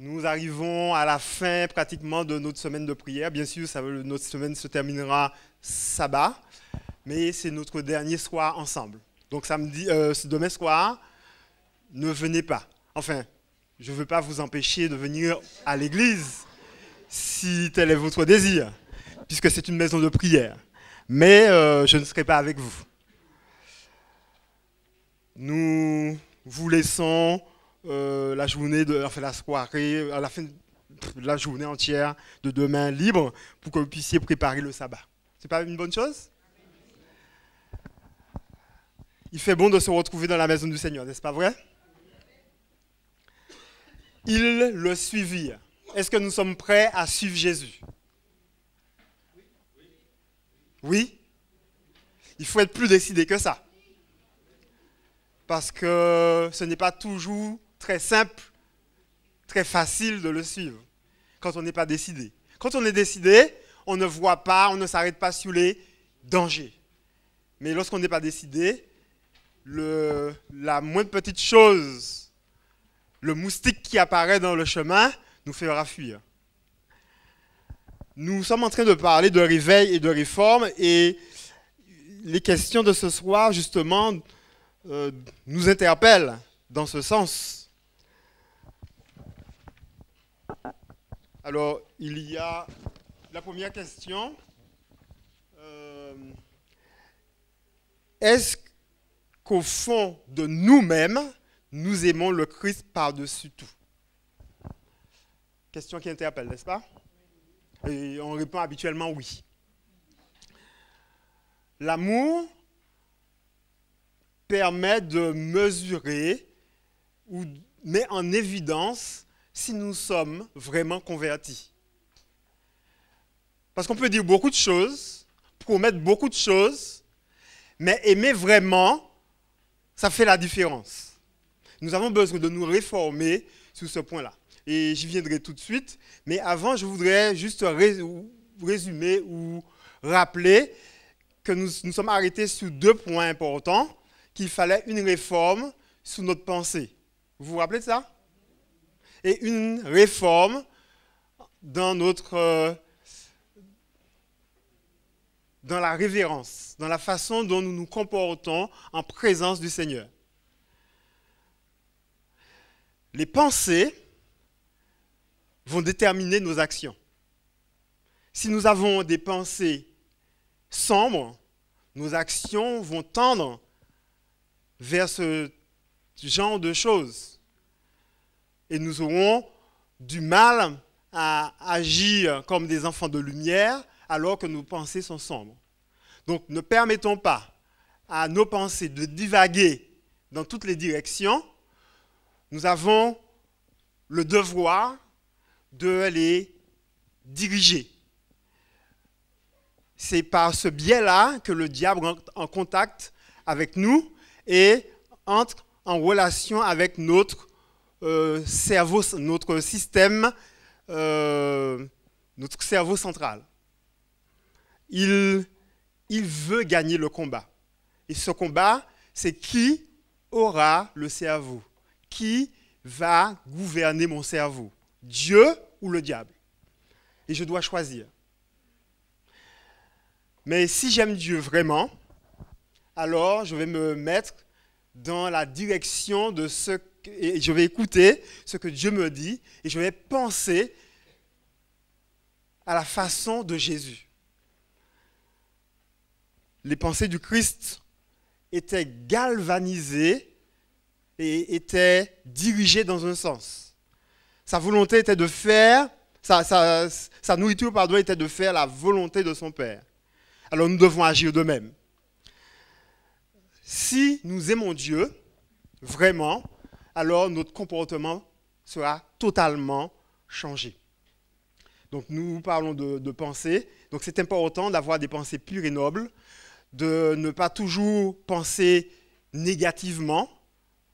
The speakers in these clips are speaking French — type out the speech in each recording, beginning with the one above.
Nous arrivons à la fin pratiquement de notre semaine de prière. Bien sûr, notre semaine se terminera sabbat, mais c'est notre dernier soir ensemble. Donc samedi, euh, demain soir, ne venez pas. Enfin, je ne veux pas vous empêcher de venir à l'église si tel est votre désir, puisque c'est une maison de prière. Mais euh, je ne serai pas avec vous. Nous vous laissons euh, la journée, de, la soirée, à la fin de la journée entière de demain libre pour que vous puissiez préparer le sabbat. C'est pas une bonne chose Il fait bon de se retrouver dans la maison du Seigneur, n'est-ce pas vrai Il le suivit. Est-ce que nous sommes prêts à suivre Jésus Oui Il faut être plus décidé que ça. Parce que ce n'est pas toujours très simple, très facile de le suivre quand on n'est pas décidé. Quand on est décidé, on ne voit pas, on ne s'arrête pas sur les dangers. Mais lorsqu'on n'est pas décidé, la moindre petite chose, le moustique qui apparaît dans le chemin, nous fera fuir. Nous sommes en train de parler de réveil et de réforme et les questions de ce soir, justement, euh, nous interpellent dans ce sens. Alors, il y a la première question. Euh, est-ce qu'au fond de nous-mêmes, nous aimons le Christ par-dessus tout Question qui interpelle, n'est-ce pas Et on répond habituellement oui. L'amour permet de mesurer ou met en évidence si nous sommes vraiment convertis. Parce qu'on peut dire beaucoup de choses, promettre beaucoup de choses, mais aimer vraiment, ça fait la différence. Nous avons besoin de nous réformer sur ce point-là. Et j'y viendrai tout de suite. Mais avant, je voudrais juste résumer ou rappeler que nous nous sommes arrêtés sur deux points importants, qu'il fallait une réforme sur notre pensée. Vous vous rappelez de ça et une réforme dans notre... Euh, dans la révérence, dans la façon dont nous nous comportons en présence du Seigneur. Les pensées vont déterminer nos actions. Si nous avons des pensées sombres, nos actions vont tendre vers ce genre de choses et nous aurons du mal à agir comme des enfants de lumière alors que nos pensées sont sombres. Donc ne permettons pas à nos pensées de divaguer dans toutes les directions. Nous avons le devoir de les diriger. C'est par ce biais-là que le diable entre en contact avec nous et entre en relation avec notre euh, cerveau, notre système, euh, notre cerveau central. Il, il veut gagner le combat. Et ce combat, c'est qui aura le cerveau Qui va gouverner mon cerveau Dieu ou le diable Et je dois choisir. Mais si j'aime Dieu vraiment, alors je vais me mettre dans la direction de ce et je vais écouter ce que Dieu me dit et je vais penser à la façon de Jésus. Les pensées du Christ étaient galvanisées et étaient dirigées dans un sens. Sa volonté était de faire, sa, nourriture pardon, était de faire la volonté de son Père. Alors nous devons agir de même. Si nous aimons Dieu, vraiment, alors notre comportement sera totalement changé. Donc nous parlons de, de pensée. Donc c'est important d'avoir des pensées pures et nobles, de ne pas toujours penser négativement,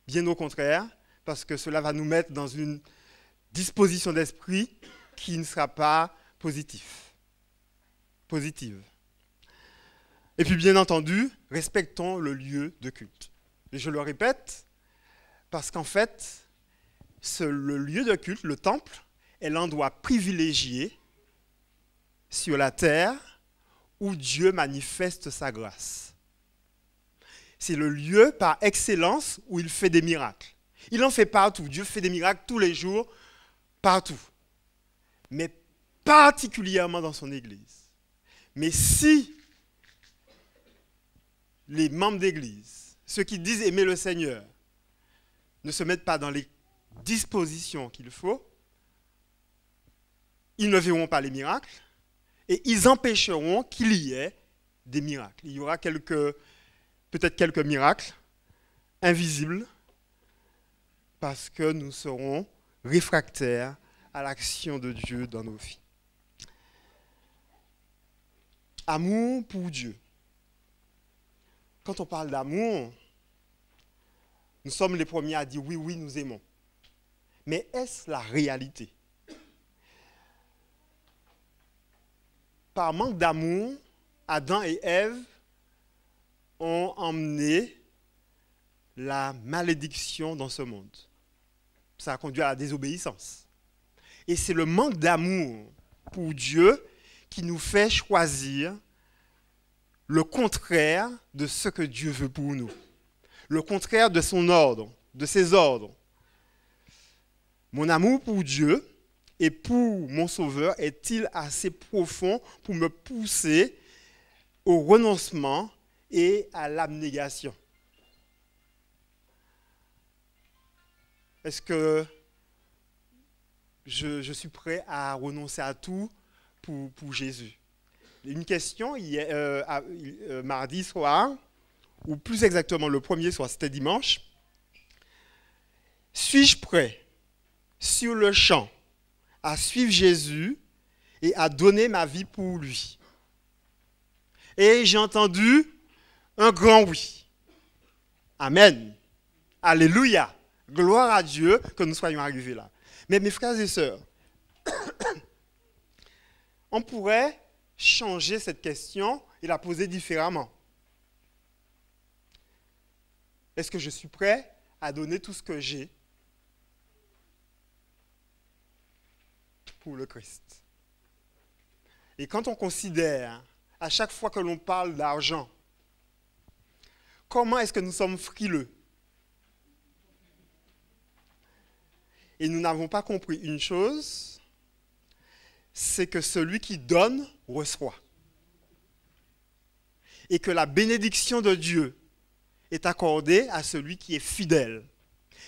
bien au contraire, parce que cela va nous mettre dans une disposition d'esprit qui ne sera pas positive. Positive. Et puis bien entendu, respectons le lieu de culte. Et je le répète, parce qu'en fait, le lieu de culte, le temple, est l'endroit privilégié sur la terre où Dieu manifeste sa grâce. C'est le lieu par excellence où il fait des miracles. Il en fait partout. Dieu fait des miracles tous les jours, partout. Mais particulièrement dans son Église. Mais si les membres d'Église, ceux qui disent aimer le Seigneur, ne se mettent pas dans les dispositions qu'il faut, ils ne verront pas les miracles et ils empêcheront qu'il y ait des miracles. Il y aura peut-être quelques miracles invisibles parce que nous serons réfractaires à l'action de Dieu dans nos vies. Amour pour Dieu. Quand on parle d'amour, nous sommes les premiers à dire oui, oui, nous aimons. Mais est-ce la réalité Par manque d'amour, Adam et Ève ont emmené la malédiction dans ce monde. Ça a conduit à la désobéissance. Et c'est le manque d'amour pour Dieu qui nous fait choisir le contraire de ce que Dieu veut pour nous le contraire de son ordre, de ses ordres. Mon amour pour Dieu et pour mon Sauveur est-il assez profond pour me pousser au renoncement et à l'abnégation Est-ce que je, suis prêt à renoncer à tout pour, Jésus Une question, euh, euh, mardi soir, ou plus exactement le premier soit c'était dimanche. Suis-je prêt sur le champ à suivre Jésus et à donner ma vie pour lui Et j'ai entendu un grand oui. Amen. Alléluia. Gloire à Dieu que nous soyons arrivés là. Mais mes frères et sœurs, on pourrait changer cette question et la poser différemment. Est-ce que je suis prêt à donner tout ce que j'ai pour le Christ Et quand on considère, hein, à chaque fois que l'on parle d'argent, comment est-ce que nous sommes frileux Et nous n'avons pas compris une chose, c'est que celui qui donne reçoit. Et que la bénédiction de Dieu est accordé à celui qui est fidèle.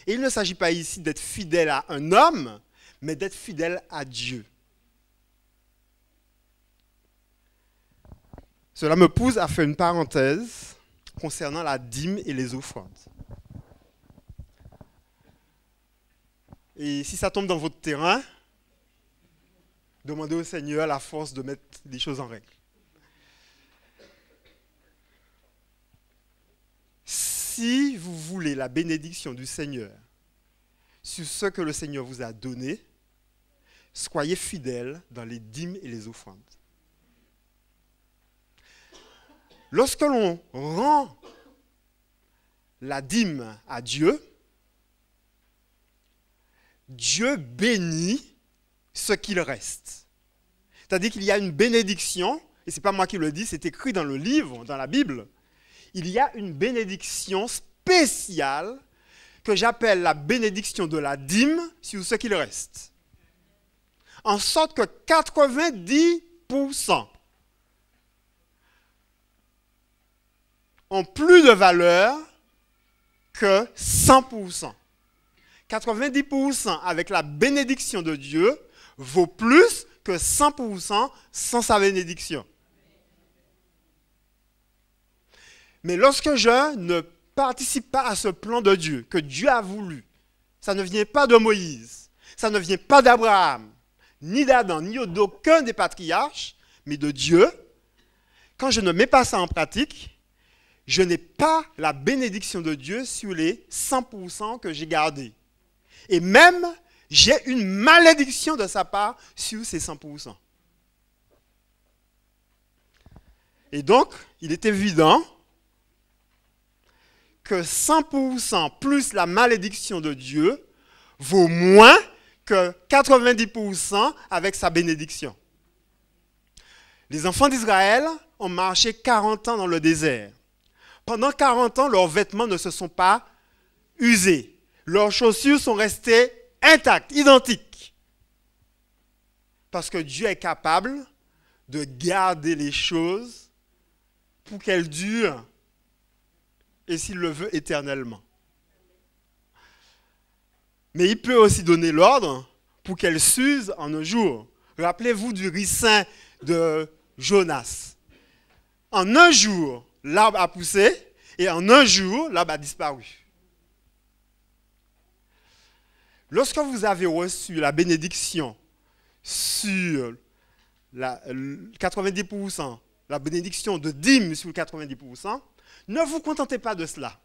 Et il ne s'agit pas ici d'être fidèle à un homme, mais d'être fidèle à Dieu. Cela me pousse à faire une parenthèse concernant la dîme et les offrandes. Et si ça tombe dans votre terrain, demandez au Seigneur la force de mettre les choses en règle. si vous voulez la bénédiction du Seigneur sur ce que le Seigneur vous a donné, soyez fidèles dans les dîmes et les offrandes. Lorsque l'on rend la dîme à Dieu, Dieu bénit ce qu'il reste. C'est-à-dire qu'il y a une bénédiction, et ce n'est pas moi qui le dis, c'est écrit dans le livre, dans la Bible il y a une bénédiction spéciale que j'appelle la bénédiction de la dîme sur ce qu'il reste. En sorte que 90% ont plus de valeur que 100%. 90% avec la bénédiction de Dieu vaut plus que 100% sans sa bénédiction. Mais lorsque je ne participe pas à ce plan de Dieu, que Dieu a voulu, ça ne vient pas de Moïse, ça ne vient pas d'Abraham, ni d'Adam, ni d'aucun des patriarches, mais de Dieu, quand je ne mets pas ça en pratique, je n'ai pas la bénédiction de Dieu sur les 100% que j'ai gardés. Et même, j'ai une malédiction de sa part sur ces 100%. Et donc, il est évident que 100% plus la malédiction de Dieu vaut moins que 90% avec sa bénédiction. Les enfants d'Israël ont marché 40 ans dans le désert. Pendant 40 ans, leurs vêtements ne se sont pas usés. Leurs chaussures sont restées intactes, identiques. Parce que Dieu est capable de garder les choses pour qu'elles durent et s'il le veut éternellement. Mais il peut aussi donner l'ordre pour qu'elle s'use en un jour. Rappelez-vous du ricin de Jonas. En un jour, l'arbre a poussé et en un jour, l'arbre a disparu. Lorsque vous avez reçu la bénédiction sur la, 90%, euh, la bénédiction de dîme sur 90%, ne vous contentez pas de cela.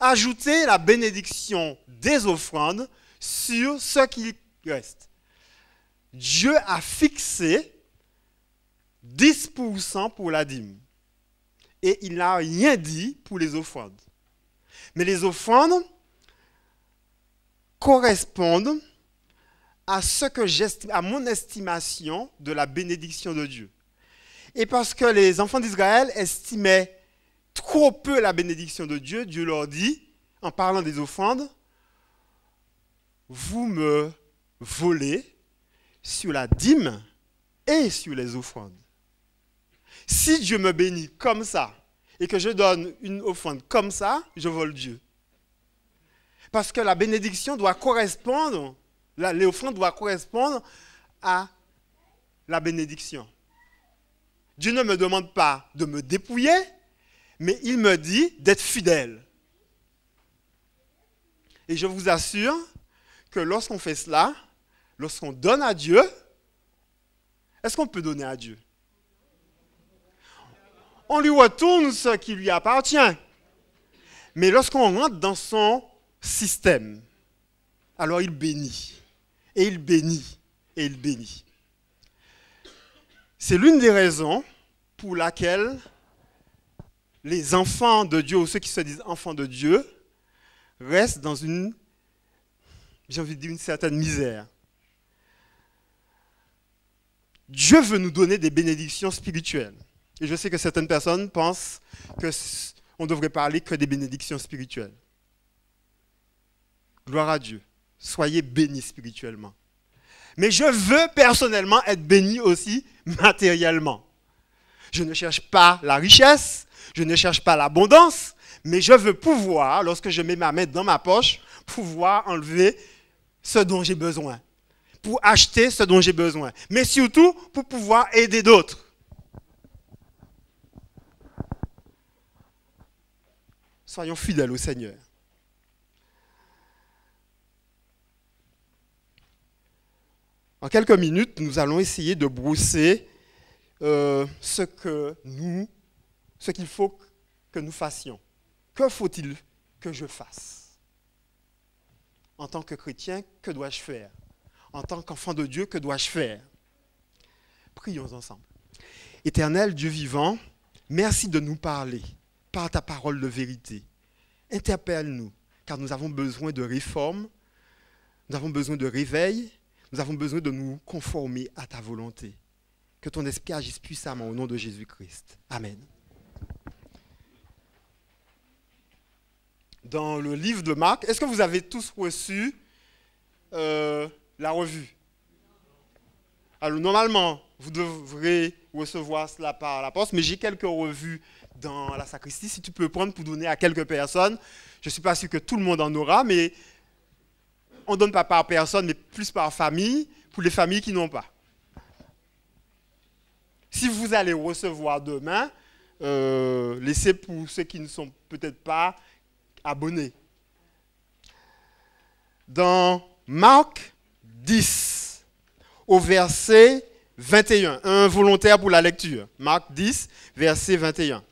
Ajoutez la bénédiction des offrandes sur ce qui reste. Dieu a fixé 10% pour la dîme. Et il n'a rien dit pour les offrandes. Mais les offrandes correspondent à ce que j'estime, à mon estimation de la bénédiction de Dieu. Et parce que les enfants d'Israël estimaient trop peu la bénédiction de Dieu, Dieu leur dit, en parlant des offrandes, vous me volez sur la dîme et sur les offrandes. Si Dieu me bénit comme ça et que je donne une offrande comme ça, je vole Dieu. Parce que la bénédiction doit correspondre, offrandes doit correspondre à la bénédiction. Dieu ne me demande pas de me dépouiller, mais il me dit d'être fidèle. Et je vous assure que lorsqu'on fait cela, lorsqu'on donne à Dieu, est-ce qu'on peut donner à Dieu On lui retourne ce qui lui appartient. Mais lorsqu'on rentre dans son système, alors il bénit, et il bénit, et il bénit. C'est l'une des raisons pour laquelle les enfants de Dieu ou ceux qui se disent enfants de Dieu restent dans une, j'ai envie de dire, une certaine misère. Dieu veut nous donner des bénédictions spirituelles. Et je sais que certaines personnes pensent qu'on devrait parler que des bénédictions spirituelles. Gloire à Dieu. Soyez bénis spirituellement. Mais je veux personnellement être béni aussi matériellement. Je ne cherche pas la richesse, je ne cherche pas l'abondance, mais je veux pouvoir, lorsque je mets ma main dans ma poche, pouvoir enlever ce dont j'ai besoin, pour acheter ce dont j'ai besoin, mais surtout pour pouvoir aider d'autres. Soyons fidèles au Seigneur. En quelques minutes, nous allons essayer de brousser euh, ce que nous, ce qu'il faut que nous fassions. Que faut-il que je fasse En tant que chrétien, que dois-je faire En tant qu'enfant de Dieu, que dois-je faire Prions ensemble. Éternel Dieu vivant, merci de nous parler par ta parole de vérité. Interpelle-nous, car nous avons besoin de réforme, nous avons besoin de réveil, nous avons besoin de nous conformer à ta volonté. Que ton esprit agisse puissamment au nom de Jésus-Christ. Amen. Dans le livre de Marc, est-ce que vous avez tous reçu euh, la revue Alors normalement, vous devrez recevoir cela par la poste, mais j'ai quelques revues dans la sacristie. Si tu peux prendre pour donner à quelques personnes, je ne suis pas sûr que tout le monde en aura, mais on ne donne pas par personne, mais plus par famille, pour les familles qui n'ont pas. Si vous allez recevoir demain, euh, laissez pour ceux qui ne sont peut-être pas abonnés. Dans Marc 10, au verset 21, un volontaire pour la lecture. Marc 10, verset 21.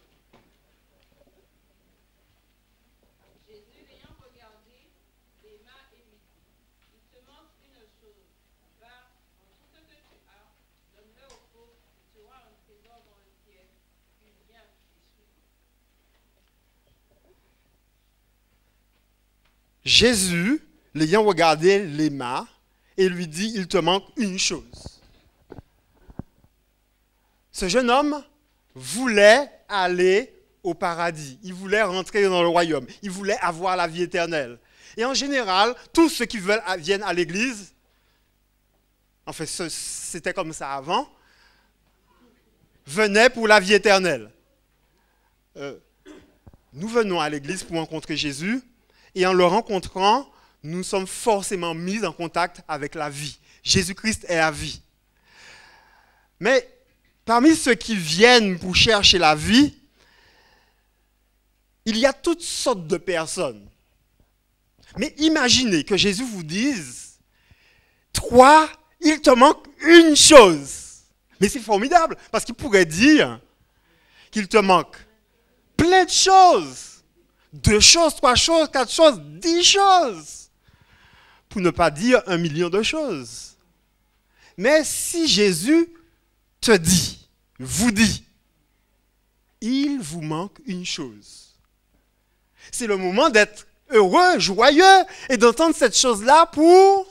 Jésus, l'ayant regardé l'aima et lui dit, il te manque une chose. Ce jeune homme voulait aller au paradis, il voulait rentrer dans le royaume, il voulait avoir la vie éternelle. Et en général, tous ceux qui viennent à l'église, en fait c'était comme ça avant, venaient pour la vie éternelle. Euh, nous venons à l'église pour rencontrer Jésus, et en le rencontrant, nous sommes forcément mis en contact avec la vie. Jésus-Christ est la vie. Mais parmi ceux qui viennent pour chercher la vie, il y a toutes sortes de personnes. Mais imaginez que Jésus vous dise, toi, il te manque une chose. Mais c'est formidable, parce qu'il pourrait dire qu'il te manque plein de choses deux choses, trois choses, quatre choses, dix choses, pour ne pas dire un million de choses. Mais si Jésus te dit, vous dit, il vous manque une chose. C'est le moment d'être heureux, joyeux et d'entendre cette chose-là pour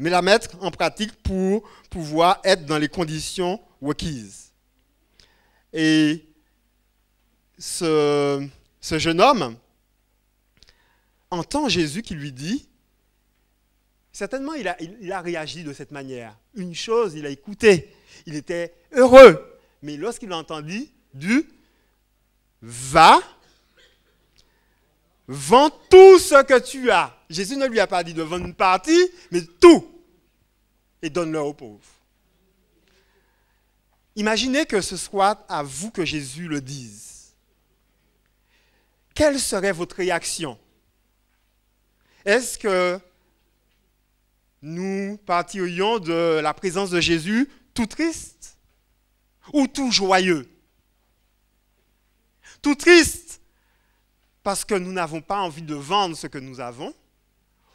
mais la mettre en pratique pour pouvoir être dans les conditions requises. Et ce, ce jeune homme entend Jésus qui lui dit, certainement il a, réagi de cette manière. Une chose, il a écouté, il était heureux, mais lorsqu'il entendu du va, vends tout ce que tu as. Jésus ne lui a pas dit de vendre une partie, mais tout, et donne-le aux pauvres. Imaginez que ce soit à vous que Jésus le dise quelle serait votre réaction Est-ce que nous partirions de la présence de Jésus tout triste ou tout joyeux Tout triste parce que nous n'avons pas envie de vendre ce que nous avons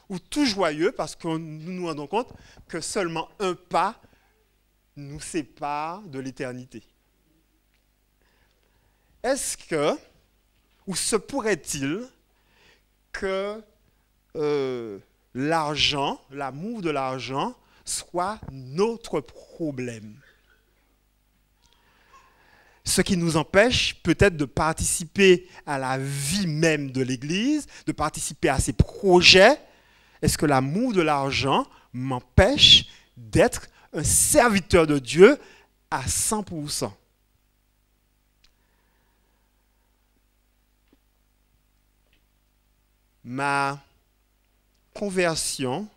ou tout joyeux parce que nous nous rendons compte que seulement un pas nous sépare de l'éternité. Est-ce que ou se pourrait-il que euh, l'argent, l'amour de l'argent, soit notre problème ce qui nous empêche peut-être de participer à la vie même de l'Église, de participer à ses projets. Est-ce que l'amour de l'argent m'empêche d'être un serviteur de Dieu à 100% ma conversion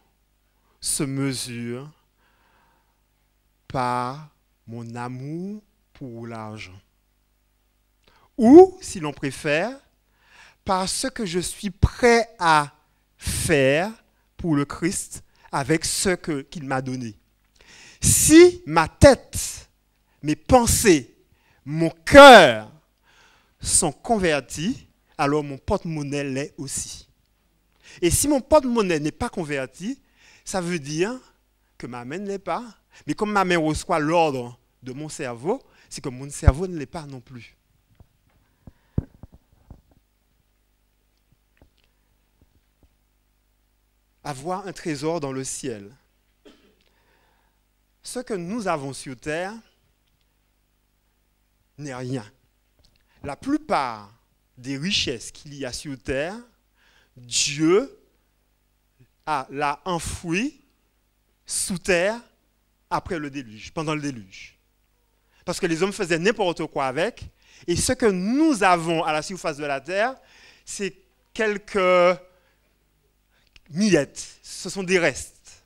se mesure par mon amour pour l'argent. Ou, si l'on préfère, par ce que je suis prêt à faire pour le Christ avec ce qu'il m'a donné. Si ma tête, mes pensées, mon cœur sont convertis, alors mon porte-monnaie l'est aussi. Et si mon porte-monnaie n'est pas converti, ça veut dire que ma main ne l'est pas. Mais comme ma main reçoit l'ordre de mon cerveau, c'est que mon cerveau ne l'est pas non plus. Avoir un trésor dans le ciel. Ce que nous avons sur terre n'est rien. La plupart des richesses qu'il y a sur terre Dieu l'a enfoui sous terre après le déluge, pendant le déluge. Parce que les hommes faisaient n'importe quoi avec. Et ce que nous avons à la surface de la terre, c'est quelques miettes. Ce sont des restes.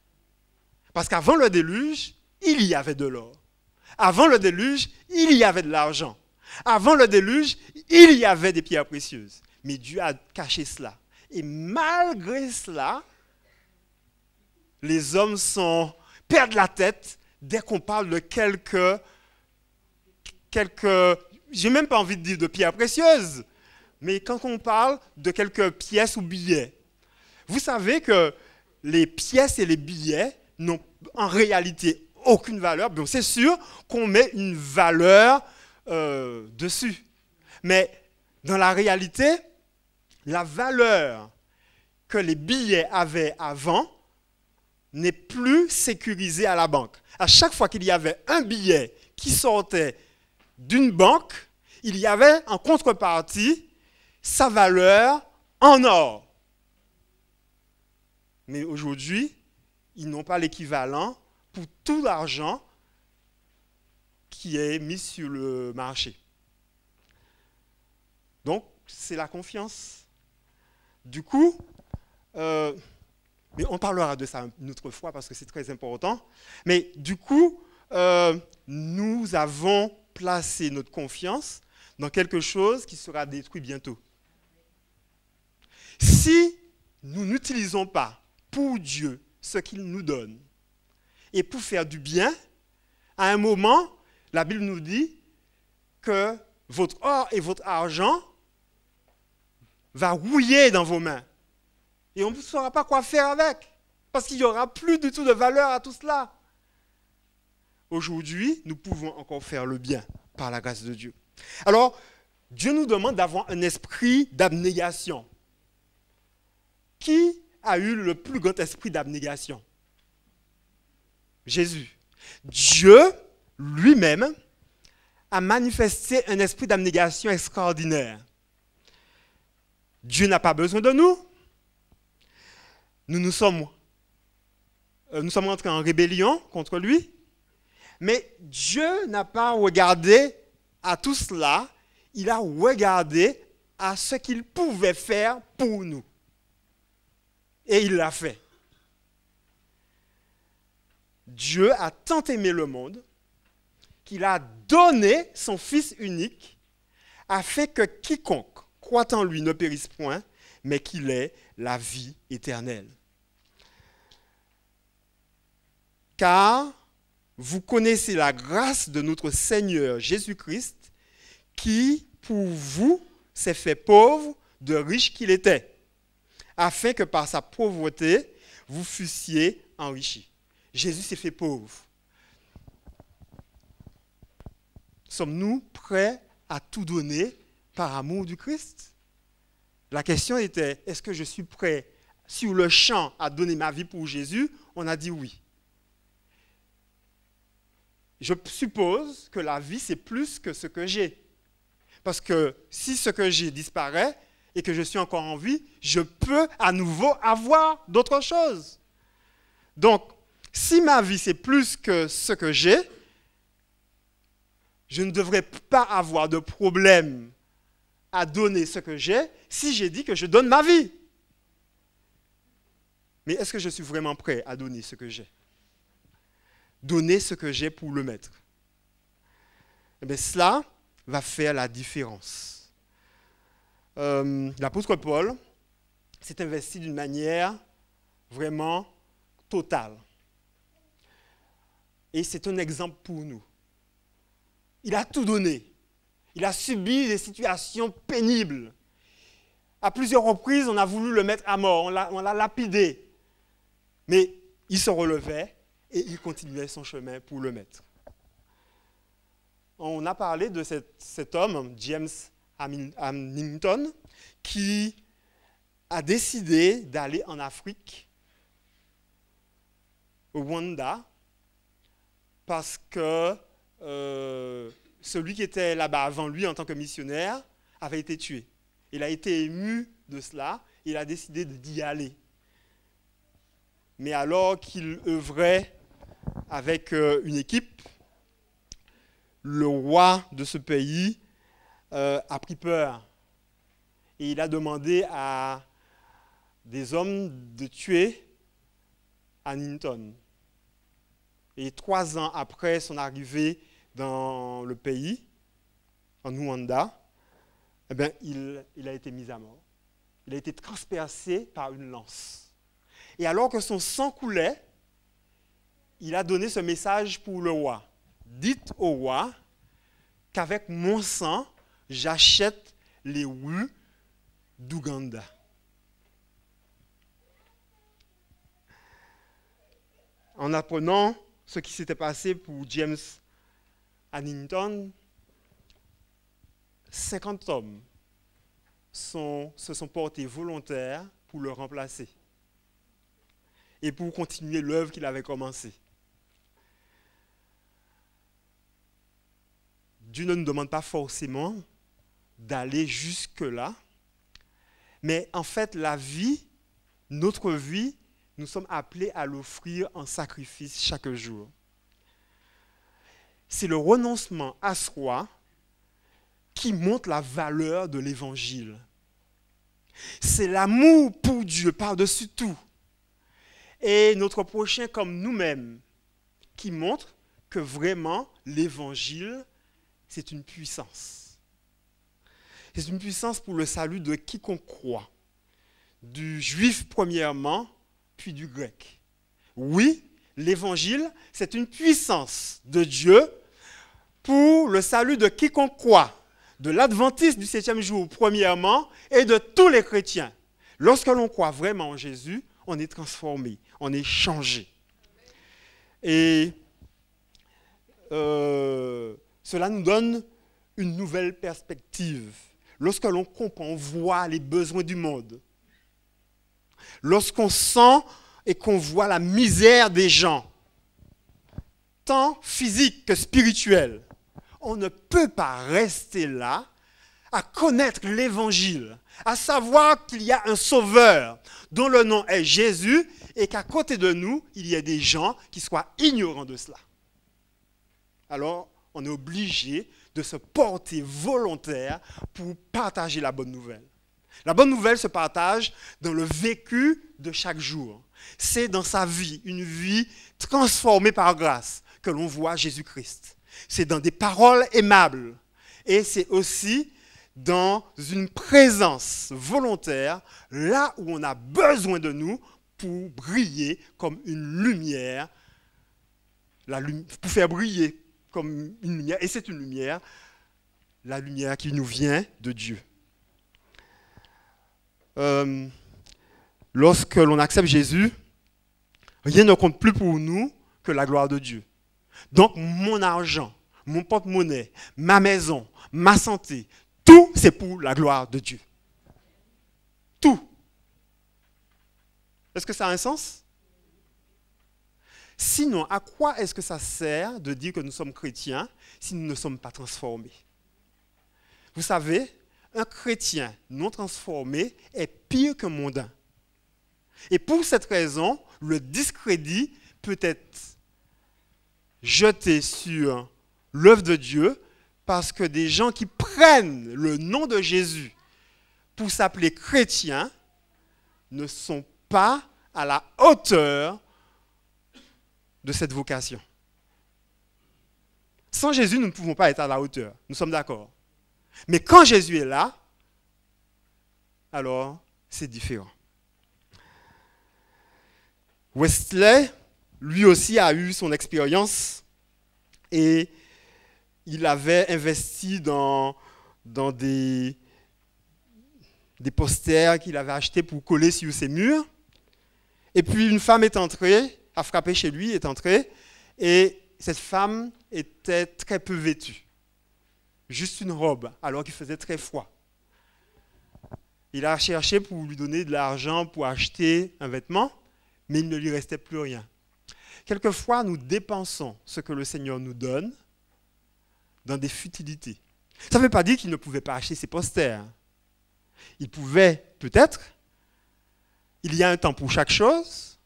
Parce qu'avant le déluge, il y avait de l'or. Avant le déluge, il y avait de l'argent. Avant le déluge, il y avait des pierres précieuses. Mais Dieu a caché cela. Et malgré cela, les hommes sont, perdent la tête dès qu'on parle de quelques, quelques, j'ai même pas envie de dire de pierres précieuses, mais quand on parle de quelques pièces ou billets, vous savez que les pièces et les billets n'ont en réalité aucune valeur. Donc c'est sûr qu'on met une valeur euh, dessus. Mais dans la réalité, la valeur que les billets avaient avant n'est plus sécurisée à la banque. À chaque fois qu'il y avait un billet qui sortait d'une banque, il y avait en contrepartie sa valeur en or. Mais aujourd'hui, ils n'ont pas l'équivalent pour tout l'argent qui est mis sur le marché. Donc, c'est la confiance. Du coup, euh, on parlera de ça une autre fois parce que c'est très important. Mais du coup, euh, nous avons placé notre confiance dans quelque chose qui sera détruit bientôt. Si nous n'utilisons pas pour Dieu ce qu'il nous donne et pour faire du bien, à un moment, la Bible nous dit que votre or et votre argent va rouiller dans vos mains. Et on ne saura pas quoi faire avec. Parce qu'il n'y aura plus du tout de valeur à tout cela. Aujourd'hui, nous pouvons encore faire le bien par la grâce de Dieu. Alors, Dieu nous demande d'avoir un esprit d'abnégation. Qui a eu le plus grand esprit d'abnégation Jésus. Dieu lui-même a manifesté un esprit d'abnégation extraordinaire. Dieu n'a pas besoin de nous. Nous nous sommes, euh, nous sommes entrés en rébellion contre lui. Mais Dieu n'a pas regardé à tout cela. Il a regardé à ce qu'il pouvait faire pour nous. Et il l'a fait. Dieu a tant aimé le monde qu'il a donné son Fils unique fait que quiconque croient en lui ne périsse point, mais qu'il est la vie éternelle. Car vous connaissez la grâce de notre Seigneur Jésus-Christ, qui, pour vous, s'est fait pauvre de riche qu'il était, afin que par sa pauvreté, vous fussiez enrichis. Jésus s'est fait pauvre. Sommes-nous prêts à tout donner par amour du Christ. La question était, est-ce que je suis prêt sur le champ à donner ma vie pour Jésus On a dit oui. Je suppose que la vie, c'est plus que ce que j'ai. Parce que si ce que j'ai disparaît et que je suis encore en vie, je peux à nouveau avoir d'autres choses. Donc, si ma vie, c'est plus que ce que j'ai, je ne devrais pas avoir de problème à donner ce que j'ai si j'ai dit que je donne ma vie. Mais est-ce que je suis vraiment prêt à donner ce que j'ai Donner ce que j'ai pour le maître. Eh cela va faire la différence. Euh, l'apôtre Paul s'est investi d'une manière vraiment totale. Et c'est un exemple pour nous. Il a tout donné. Il a subi des situations pénibles. À plusieurs reprises, on a voulu le mettre à mort, on l'a lapidé. Mais il se relevait et il continuait son chemin pour le mettre. On a parlé de cet, homme, James Hamilton, qui a décidé d'aller en Afrique, au Rwanda, parce que euh, celui qui était là-bas avant lui en tant que missionnaire avait été tué. Il a été ému de cela, il a décidé d'y aller. Mais alors qu'il œuvrait avec euh, une équipe, le roi de ce pays euh, a pris peur. Et il a demandé à des hommes de tuer Annington. Et trois ans après son arrivée, dans le pays, en Ouganda, eh il, il a été mis à mort. Il a été transpercé par une lance. Et alors que son sang coulait, il a donné ce message pour le roi. Dites au roi qu'avec mon sang, j'achète les rues d'Ouganda. En apprenant ce qui s'était passé pour James à Ninton, 50 hommes se sont portés volontaires pour le remplacer et pour continuer l'œuvre qu'il avait commencée. Dieu ne nous demande pas forcément d'aller jusque-là, mais en fait la vie, notre vie, nous sommes appelés à l'offrir en sacrifice chaque jour c'est le renoncement à soi qui montre la valeur de l'évangile. C'est l'amour pour Dieu par-dessus tout et notre prochain comme nous-mêmes qui montre que vraiment l'évangile, c'est une puissance. C'est une puissance pour le salut de quiconque croit, du juif premièrement, puis du grec. Oui, l'évangile, c'est une puissance de Dieu pour le salut de quiconque croit, de l'adventiste du septième jour premièrement, et de tous les chrétiens. Lorsque l'on croit vraiment en Jésus, on est transformé, on est changé. Et euh, cela nous donne une nouvelle perspective. Lorsque l'on comprend, on voit les besoins du monde. Lorsqu'on sent et qu'on voit la misère des gens, tant physique que spirituelle, on ne peut pas rester là à connaître l'évangile, à savoir qu'il y a un sauveur dont le nom est Jésus et qu'à côté de nous, il y a des gens qui soient ignorants de cela. Alors, on est obligé de se porter volontaire pour partager la bonne nouvelle. La bonne nouvelle se partage dans le vécu de chaque jour. C'est dans sa vie, une vie transformée par grâce, que l'on voit Jésus-Christ c'est dans des paroles aimables et c'est aussi dans une présence volontaire là où on a besoin de nous pour briller comme une lumière, la pour faire briller comme une lumière, et c'est une lumière, la lumière qui nous vient de Dieu. Euh, lorsque l'on accepte Jésus, rien ne compte plus pour nous que la gloire de Dieu. Donc mon argent, mon porte-monnaie, ma maison, ma santé, tout c'est pour la gloire de Dieu. Tout. Est-ce que ça a un sens Sinon, à quoi est-ce que ça sert de dire que nous sommes chrétiens si nous ne sommes pas transformés Vous savez, un chrétien non transformé est pire qu'un mondain. Et pour cette raison, le discrédit peut être jeté sur l'œuvre de Dieu parce que des gens qui prennent le nom de Jésus pour s'appeler chrétiens ne sont pas à la hauteur de cette vocation. Sans Jésus, nous ne pouvons pas être à la hauteur. Nous sommes d'accord. Mais quand Jésus est là, alors c'est différent. Wesley lui aussi a eu son expérience et il avait investi dans, des posters qu'il avait achetés pour coller sur ses murs. Et puis une femme est entrée, a frappé chez lui, est entrée, et cette femme était très peu vêtue. Juste une robe, alors qu'il faisait très froid. Il a cherché pour lui donner de l'argent pour acheter un vêtement, mais il ne lui restait plus rien. Quelquefois, nous dépensons ce que le Seigneur nous donne dans des futilités. Ça ne veut pas dire qu'il ne pouvait pas acheter ses posters. Hein. Il pouvait peut-être. Il y a un temps pour chaque chose.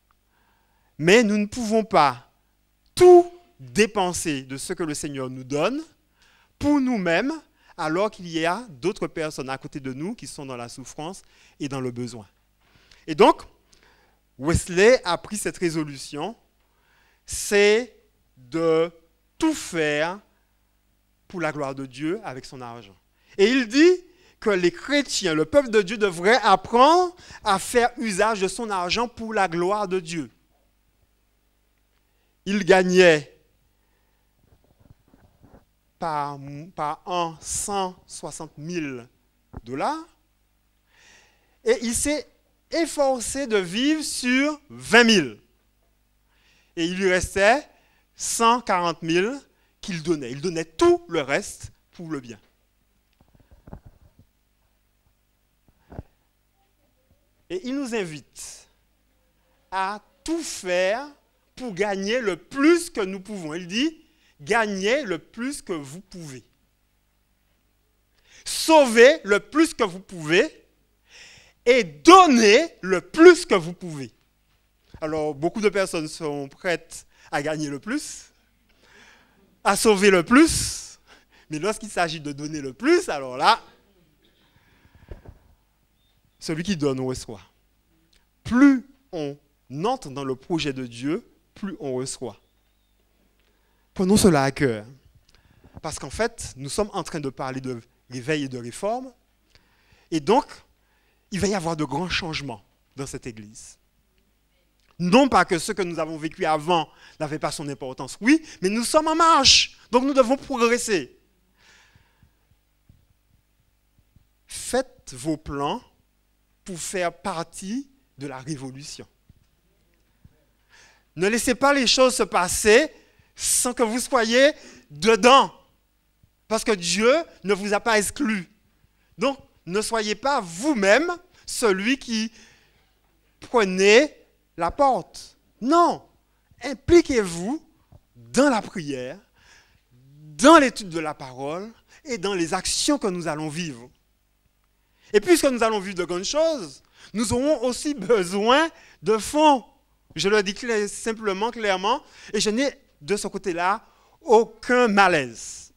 Mais nous ne pouvons pas tout dépenser de ce que le Seigneur nous donne pour nous-mêmes, alors qu'il y a d'autres personnes à côté de nous qui sont dans la souffrance et dans le besoin. Et donc, Wesley a pris cette résolution c'est de tout faire pour la gloire de Dieu avec son argent. Et il dit que les chrétiens, le peuple de Dieu devrait apprendre à faire usage de son argent pour la gloire de Dieu. Il gagnait par, par an 160 000 dollars et il s'est efforcé de vivre sur 20 000 et il lui restait 140 000 qu'il donnait. Il donnait tout le reste pour le bien. Et il nous invite à tout faire pour gagner le plus que nous pouvons. Il dit, gagnez le plus que vous pouvez. Sauvez le plus que vous pouvez et donnez le plus que vous pouvez. Alors, beaucoup de personnes sont prêtes à gagner le plus, à sauver le plus, mais lorsqu'il s'agit de donner le plus, alors là, celui qui donne reçoit. Plus on entre dans le projet de Dieu, plus on reçoit. Prenons cela à cœur. Parce qu'en fait, nous sommes en train de parler de réveil et de réforme. Et donc, il va y avoir de grands changements dans cette Église. Non pas que ce que nous avons vécu avant n'avait pas son importance, oui, mais nous sommes en marche, donc nous devons progresser. Faites vos plans pour faire partie de la révolution. Ne laissez pas les choses se passer sans que vous soyez dedans, parce que Dieu ne vous a pas exclu. Donc, ne soyez pas vous-même celui qui prenez la porte. Non, impliquez-vous dans la prière, dans l'étude de la parole et dans les actions que nous allons vivre. Et puisque nous allons vivre de grandes choses, nous aurons aussi besoin de fonds. Je le dis simplement, clairement, et je n'ai de ce côté-là aucun malaise.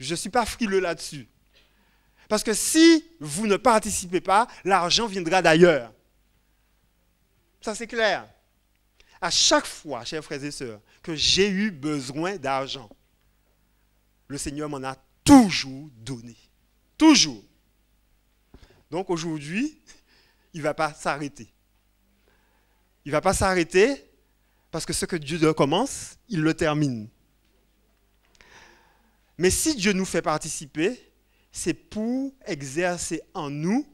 Je ne suis pas frileux là-dessus. Parce que si vous ne participez pas, l'argent viendra d'ailleurs. Ça, c'est clair. À chaque fois, chers frères et sœurs, que j'ai eu besoin d'argent, le Seigneur m'en a toujours donné. Toujours. Donc aujourd'hui, il ne va pas s'arrêter. Il ne va pas s'arrêter parce que ce que Dieu commence, il le termine. Mais si Dieu nous fait participer, c'est pour exercer en nous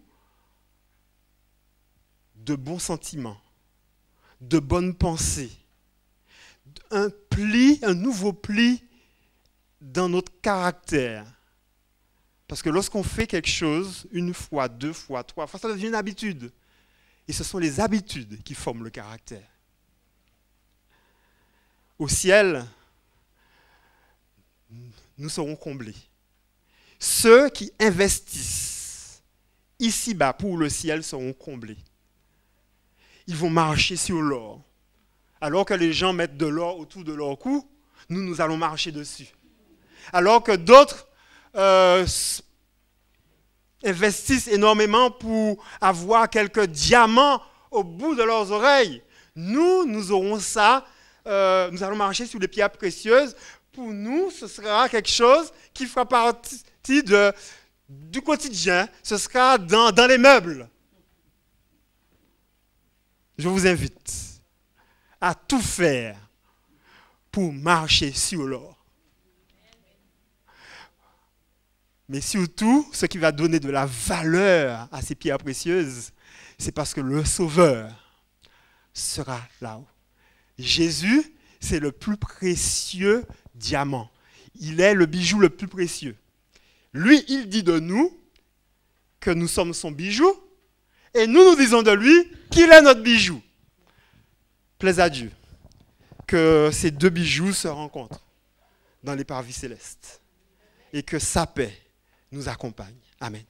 de bons sentiments, de bonnes pensées, un pli, un nouveau pli dans notre caractère. Parce que lorsqu'on fait quelque chose une fois, deux fois, trois fois, ça devient une habitude. Et ce sont les habitudes qui forment le caractère. Au ciel, nous serons comblés. Ceux qui investissent ici-bas pour le ciel seront comblés ils vont marcher sur l'or. Alors que les gens mettent de l'or autour de leur cou, nous, nous allons marcher dessus. Alors que d'autres euh, investissent énormément pour avoir quelques diamants au bout de leurs oreilles. Nous, nous aurons ça. Euh, nous allons marcher sur les pierres précieuses. Pour nous, ce sera quelque chose qui fera partie du quotidien. Ce sera dans les meubles. Je vous invite à tout faire pour marcher sur l'or. Mais surtout, ce qui va donner de la valeur à ces pierres précieuses, c'est parce que le Sauveur sera là-haut. Jésus, c'est le plus précieux diamant. Il est le bijou le plus précieux. Lui, il dit de nous que nous sommes son bijou, et nous, nous disons de lui qu'il est notre bijou. Plaise à Dieu que ces deux bijoux se rencontrent dans les parvis célestes et que sa paix nous accompagne. Amen.